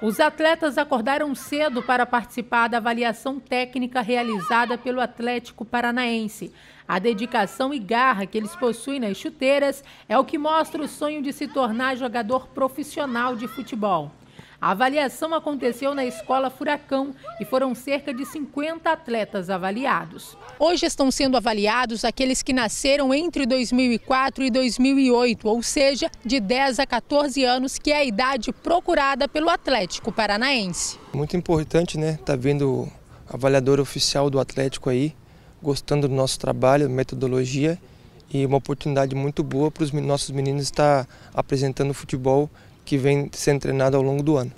Os atletas acordaram cedo para participar da avaliação técnica realizada pelo Atlético Paranaense. A dedicação e garra que eles possuem nas chuteiras é o que mostra o sonho de se tornar jogador profissional de futebol. A avaliação aconteceu na Escola Furacão e foram cerca de 50 atletas avaliados. Hoje estão sendo avaliados aqueles que nasceram entre 2004 e 2008, ou seja, de 10 a 14 anos, que é a idade procurada pelo Atlético Paranaense. Muito importante, né? Tá vendo avaliador oficial do Atlético aí, gostando do nosso trabalho, metodologia e uma oportunidade muito boa para os nossos meninos estar tá apresentando futebol que vem sendo treinado ao longo do ano.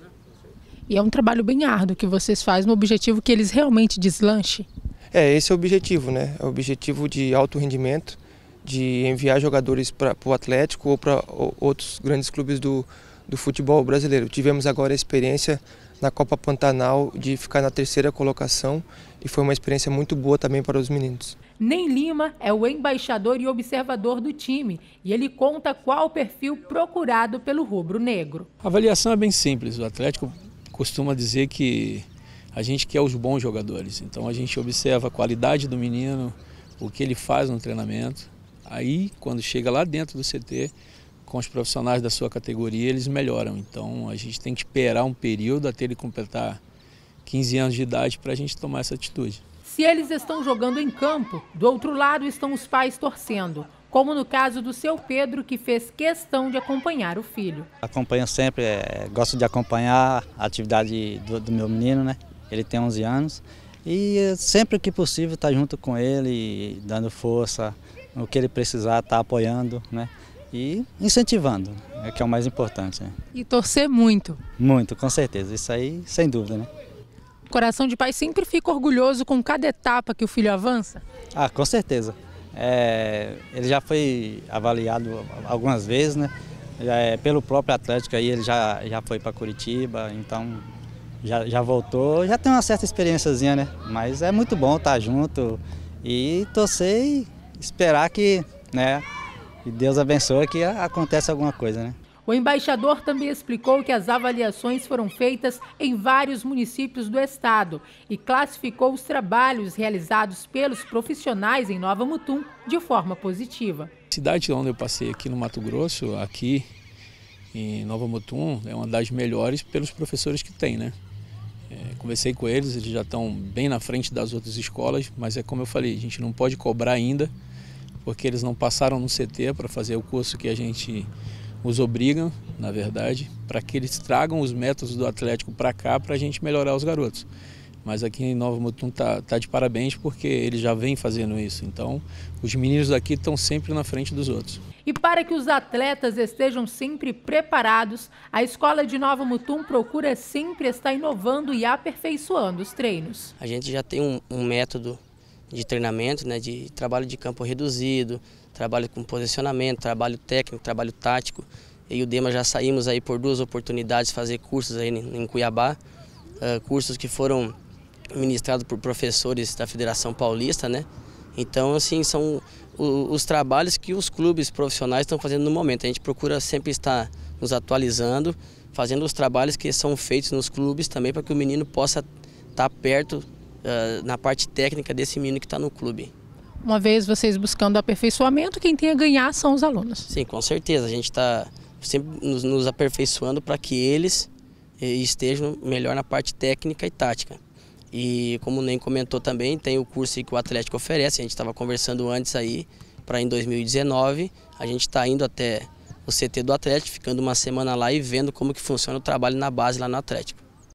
E é um trabalho bem árduo que vocês fazem no objetivo que eles realmente deslanchem. É, esse é o objetivo, né? É o objetivo de alto rendimento, de enviar jogadores para o Atlético ou para outros grandes clubes do, do futebol brasileiro. Tivemos agora a experiência na Copa Pantanal de ficar na terceira colocação e foi uma experiência muito boa também para os meninos. Nem Lima é o embaixador e observador do time e ele conta qual o perfil procurado pelo rubro-negro. A avaliação é bem simples. O Atlético costuma dizer que a gente quer é os bons jogadores. Então a gente observa a qualidade do menino, o que ele faz no treinamento. Aí, quando chega lá dentro do CT, com os profissionais da sua categoria, eles melhoram. Então a gente tem que esperar um período até ele completar 15 anos de idade para a gente tomar essa atitude. Se eles estão jogando em campo, do outro lado estão os pais torcendo, como no caso do seu Pedro, que fez questão de acompanhar o filho. Acompanho sempre, é, gosto de acompanhar a atividade do, do, meu menino, né? Ele tem 11 anos. E sempre que possível estar tá junto com ele, dando força, o que ele precisar, estar tá apoiando, né? e incentivando, é que é o mais importante. Né? E torcer muito. Muito, com certeza, isso aí sem dúvida, né? O coração de pai sempre fica orgulhoso com cada etapa que o filho avança? Ah, com certeza. É, ele já foi avaliado algumas vezes, né? Já é, pelo próprio Atlético aí, ele já, já foi para Curitiba, então já, já voltou, já tem uma certa experiênciazinha, né? Mas é muito bom estar tá junto e torcer e esperar que, né, e Deus abençoe que acontece alguma coisa, né? O embaixador também explicou que as avaliações foram feitas em vários municípios do estado e classificou os trabalhos realizados pelos profissionais em Nova Mutum de forma positiva. A cidade onde eu passei aqui no Mato Grosso, aqui em Nova Mutum, é uma das melhores pelos professores que tem, né? É, conversei com eles, eles já estão bem na frente das outras escolas, mas é como eu falei, a gente não pode cobrar ainda porque eles não passaram no CT para fazer o curso que a gente os obriga, na verdade, para que eles tragam os métodos do Atlético para cá para a gente melhorar os garotos. Mas aqui em Nova Mutum tá, tá de parabéns porque eles já vem fazendo isso. Então, os meninos daqui estão sempre na frente dos outros. E para que os atletas estejam sempre preparados, a escola de Nova Mutum procura sempre estar inovando e aperfeiçoando os treinos. A gente já tem um, um método de treinamento, né, de trabalho de campo reduzido, trabalho com posicionamento, trabalho técnico, trabalho tático. Eu e o Dema já saímos aí por duas oportunidades fazer cursos aí em Cuiabá, uh, cursos que foram ministrados por professores da Federação Paulista, né? Então, assim, são os trabalhos que os clubes profissionais estão fazendo no momento. A gente procura sempre estar nos atualizando, fazendo os trabalhos que são feitos nos clubes também para que o menino possa estar tá perto uh, na parte técnica desse menino que está no clube. Uma vez vocês buscando aperfeiçoamento, quem tem a ganhar são os alunos. Sim, com certeza. A gente está sempre nos, nos aperfeiçoando para que eles eh, estejam melhor na parte técnica e tática. E como o comentou também, tem o curso que o Atlético oferece, a gente estava conversando antes aí, para em 2019, a gente está indo até o CT do Atlético, ficando uma semana lá e vendo como que funciona o trabalho na base lá no Atlético.